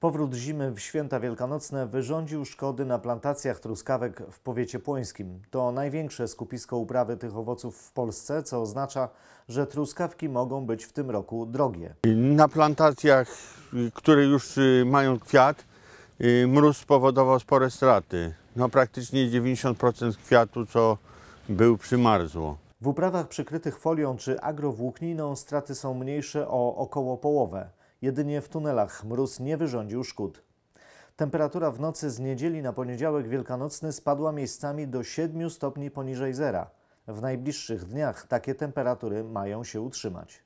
Powrót zimy w święta wielkanocne wyrządził szkody na plantacjach truskawek w powiecie płońskim. To największe skupisko uprawy tych owoców w Polsce, co oznacza, że truskawki mogą być w tym roku drogie. Na plantacjach, które już y, mają kwiat, y, mróz spowodował spore straty. No praktycznie 90% kwiatu, co był, przymarzło. W uprawach przykrytych folią czy agrowłókniną straty są mniejsze o około połowę. Jedynie w tunelach mróz nie wyrządził szkód. Temperatura w nocy z niedzieli na poniedziałek wielkanocny spadła miejscami do 7 stopni poniżej zera. W najbliższych dniach takie temperatury mają się utrzymać.